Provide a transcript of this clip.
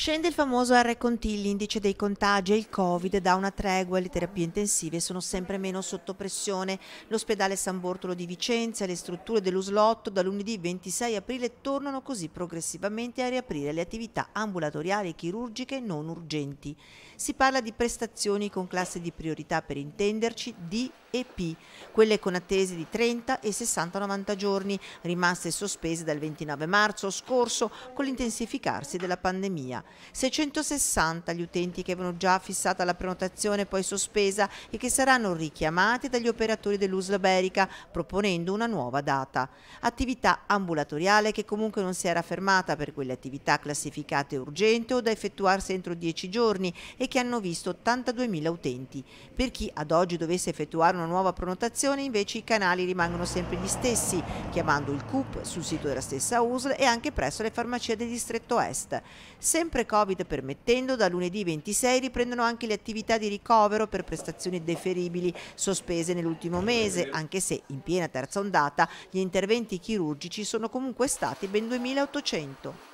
Scende il famoso R Conti, l'indice dei contagi e il Covid dà una tregua, le terapie intensive sono sempre meno sotto pressione. L'ospedale San Bortolo di Vicenza e le strutture dello dell'Uslotto da lunedì 26 aprile tornano così progressivamente a riaprire le attività ambulatoriali e chirurgiche non urgenti. Si parla di prestazioni con classe di priorità per intenderci di e P, quelle con attese di 30 e 60-90 giorni, rimaste sospese dal 29 marzo scorso con l'intensificarsi della pandemia. 660 gli utenti che avevano già fissata la prenotazione poi sospesa e che saranno richiamati dagli operatori dell'USL Berica proponendo una nuova data. Attività ambulatoriale che comunque non si era fermata per quelle attività classificate urgente o da effettuarsi entro 10 giorni e che hanno visto 82.000 utenti. Per chi ad oggi dovesse effettuare una nuova prenotazione invece i canali rimangono sempre gli stessi, chiamando il CUP sul sito della stessa USL e anche presso le farmacie del distretto Est. Sempre Covid permettendo, da lunedì 26 riprendono anche le attività di ricovero per prestazioni deferibili sospese nell'ultimo mese, anche se in piena terza ondata gli interventi chirurgici sono comunque stati ben 2800.